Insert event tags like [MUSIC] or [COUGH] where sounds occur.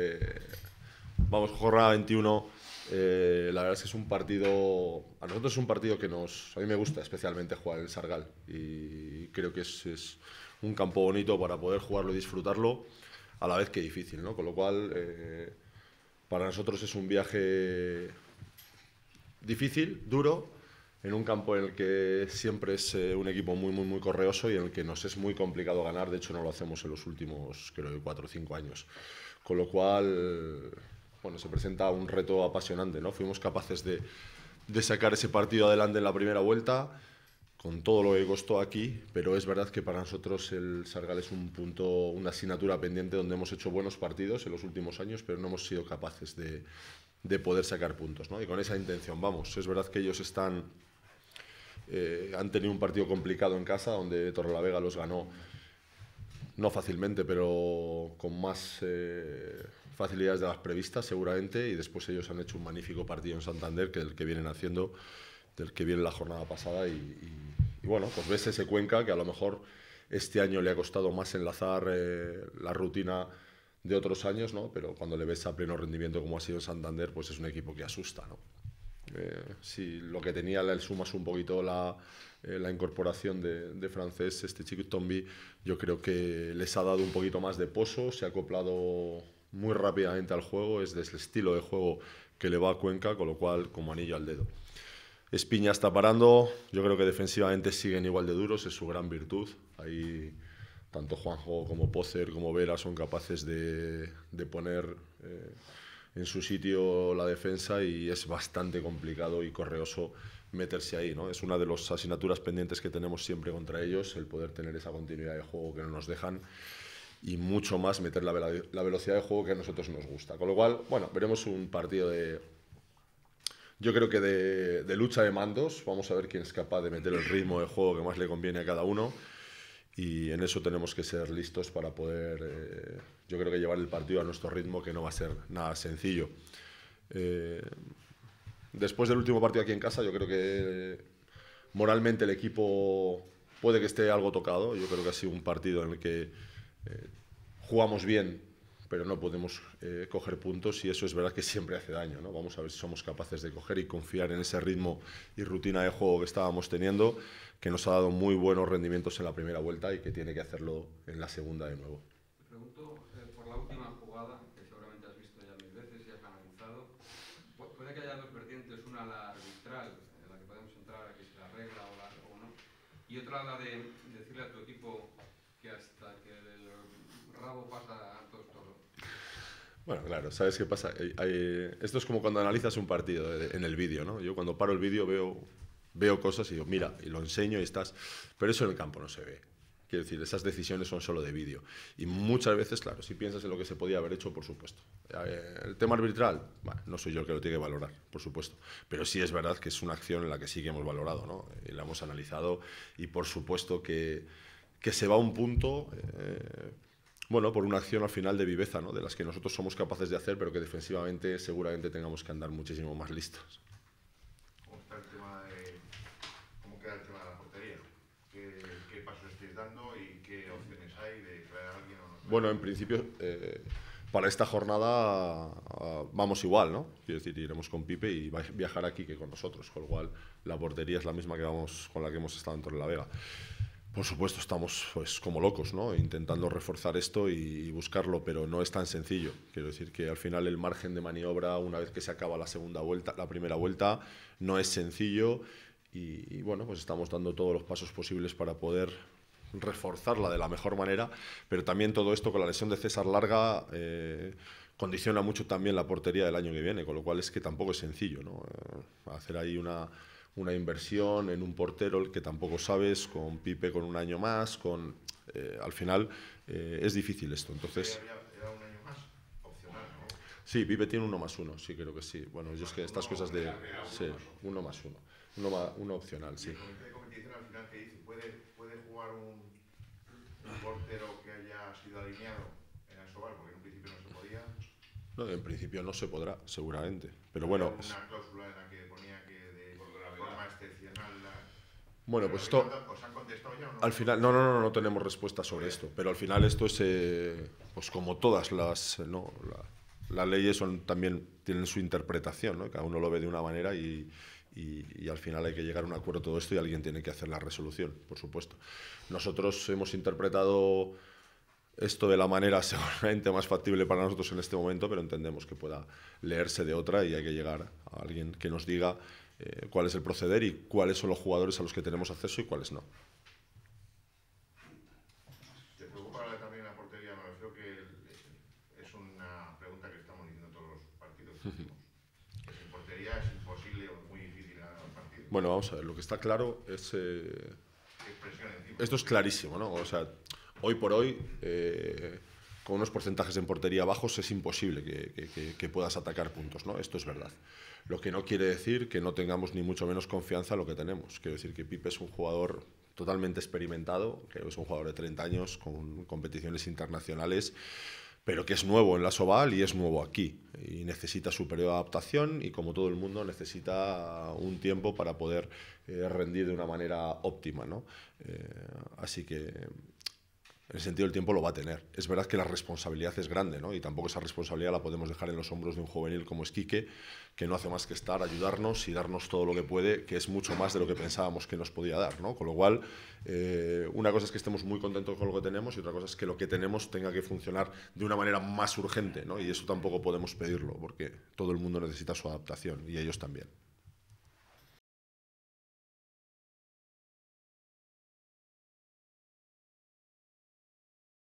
Eh, vamos, jornada 21. Eh, la verdad es que es un partido. A nosotros es un partido que nos. A mí me gusta especialmente jugar en Sargal. Y creo que es, un campo bonito para poder jugarlo y disfrutarlo, a la vez que difícil, ¿no? Con lo cual, eh, para nosotros es un viaje difícil, duro, en un campo en el que siempre es eh, un equipo muy, muy, muy correoso y en el que nos es muy complicado ganar. De hecho, no lo hacemos en los últimos, creo, cuatro o cinco años. Con lo cual, bueno, se presenta un reto apasionante, ¿no? Fuimos capaces de, de sacar ese partido adelante en la primera vuelta con todo lo que costó aquí, pero es verdad que para nosotros el Sargal es un punto, una asignatura pendiente donde hemos hecho buenos partidos en los últimos años, pero no hemos sido capaces de, de poder sacar puntos, ¿no? Y con esa intención, vamos, es verdad que ellos están eh, han tenido un partido complicado en casa, donde Vega los ganó, no fácilmente, pero con más eh, facilidades de las previstas, seguramente. Y después ellos han hecho un magnífico partido en Santander, que el que vienen haciendo, del que viene la jornada pasada. Y, bueno, pues ves ese Cuenca que a lo mejor este año le ha costado más enlazar eh, la rutina de otros años, ¿no? Pero cuando le ves a pleno rendimiento como ha sido en Santander, pues es un equipo que asusta, ¿no? Eh, si lo que tenía el sumas un poquito la, eh, incorporación de, francés, este chico Tombi, yo creo que les ha dado un poquito más de poso, se ha acoplado muy rápidamente al juego, es del estilo de juego que le va a Cuenca, con lo cual como anillo al dedo. Espiña está parando, yo creo que defensivamente siguen igual de duros, es su gran virtud. Ahí tanto Juanjo como pozer como Vera son capaces de, poner... Eh, en su sitio la defensa y es bastante complicado y correoso meterse ahí. ¿no? Es una de las asignaturas pendientes que tenemos siempre contra ellos, el poder tener esa continuidad de juego que no nos dejan y mucho más meter la, velocidad de juego que a nosotros nos gusta. Con lo cual, bueno, veremos un partido de... Yo creo que de lucha de mandos, vamos a ver quién es capaz de meter el ritmo de juego que más le conviene a cada uno y en eso tenemos que ser listos para poder, eh, yo creo que llevar el partido a nuestro ritmo, que no va a ser nada sencillo. Eh, después del último partido aquí en casa, yo creo que eh, moralmente el equipo puede que esté algo tocado. Yo creo que ha sido un partido en el que jugamos bien, pero no podemos eh, coger puntos y eso es verdad que siempre hace daño. ¿no? Vamos a ver si somos capaces de coger y confiar en ese ritmo y rutina de juego que estábamos teniendo, que nos ha dado muy buenos rendimientos en la primera vuelta y que tiene que hacerlo en la segunda de nuevo. pregunto eh, por la última jugada, que seguramente has visto ya mil veces y has analizado. Puede que haya dos vertientes, una la arbitral, en la que podemos entrar, que es la regla o, la, o no, y otra la de decirle a tu equipo que hasta que el rabo pasa bueno, claro, ¿sabes qué pasa? Eh, eh, esto es como cuando analizas un partido en el vídeo, ¿no? Yo cuando paro el vídeo veo, veo cosas y yo mira, y lo enseño y estás... Pero eso en el campo no se ve. Quiero decir, esas decisiones son solo de vídeo. Y muchas veces, claro, si piensas en lo que se podía haber hecho, por supuesto. El tema arbitral, no soy yo el que lo tiene que valorar, por supuesto. Pero sí es verdad que es una acción en la que sí que hemos valorado, ¿no? Y la hemos analizado y por supuesto que, se va a un punto... Eh, bueno, por una acción al final de viveza, ¿no? de las que nosotros somos capaces de hacer, pero que defensivamente seguramente tengamos que andar muchísimo más listos. ¿Cómo, está el tema de, queda el tema de la portería? ¿Qué, pasos estáis dando y qué opciones hay de traer a alguien? O no? Bueno, en principio... Eh, para esta jornada ah, vamos igual, ¿no? Quiero decir, iremos con Pipe y va viajar aquí que con nosotros, con lo cual la portería es la misma que vamos con la que hemos estado en Torre la Vega. Por supuesto, estamos pues, como locos, ¿no? intentando reforzar esto y, buscarlo, pero no es tan sencillo. Quiero decir que al final el margen de maniobra, una vez que se acaba la segunda vuelta, la primera vuelta, no es sencillo. Y, bueno, pues estamos dando todos los pasos posibles para poder reforzarla de la mejor manera, pero también todo esto con la lesión de César Larga eh, condiciona mucho también la portería del año que viene, con lo cual es que tampoco es sencillo, ¿no? Eh, hacer ahí una una inversión en un portero que tampoco sabes, con Pipe con un año más, con eh, al final eh, es difícil esto. Entonces. un año más, opcional, Sí, Pipe tiene uno más uno, sí, creo que sí. Bueno, yo es que estas cosas de. Sí, uno más uno. Uno, uno opcional, sí. ¿Puede jugar un, portero que haya sido alineado en Sobar? Porque en principio no se podía. No, en principio no se podrá, seguramente. Pero bueno. Una cláusula en la que Bueno, pues esto... no? Al final, no, no, no, no tenemos respuesta sobre esto, pero al final esto es, eh, pues como todas las, eh, las leyes son, también tienen su interpretación, Cada uno lo ve de una manera y, al final hay que llegar a un acuerdo todo esto y alguien tiene que hacer la resolución, por supuesto. Nosotros hemos interpretado esto de la manera [LAUGHS] seguramente más factible para nosotros en este momento, pero entendemos que pueda leerse de otra y hay que llegar a alguien que nos diga eh, cuál es el proceder y cuáles son los jugadores a los que tenemos acceso y cuáles no. ¿Te preocupa también la portería? Me creo que es una pregunta que estamos diciendo todos los partidos. la portería es imposible o muy difícil a los partidos? Bueno, vamos a ver, lo que está claro es... Eh, esto es clarísimo, ¿no? O sea, hoy por hoy... Eh, con unos porcentajes en portería bajos es imposible que, puedas atacar puntos, ¿no? Esto es verdad. Lo que no quiere decir que no tengamos ni mucho menos confianza en lo que tenemos. Quiero decir que Pipe es un jugador totalmente experimentado, que es un jugador de 30 años con competiciones internacionales, pero que es nuevo en la Soval y es nuevo aquí. Y necesita su periodo de adaptación y como todo el mundo necesita un tiempo para poder eh, rendir de una manera óptima, ¿no? Eh, así que en el sentido del tiempo lo va a tener. Es verdad que la responsabilidad es grande, ¿no? Y tampoco esa responsabilidad la podemos dejar en los hombros de un juvenil como Esquique, que no hace más que estar, ayudarnos y darnos todo lo que puede, que es mucho más de lo que pensábamos que nos podía dar, Con lo cual, eh, una cosa es que estemos muy contentos con lo que tenemos y otra cosa es que lo que tenemos tenga que funcionar de una manera más urgente, ¿no? Y eso tampoco podemos pedirlo, porque todo el mundo necesita su adaptación y ellos también.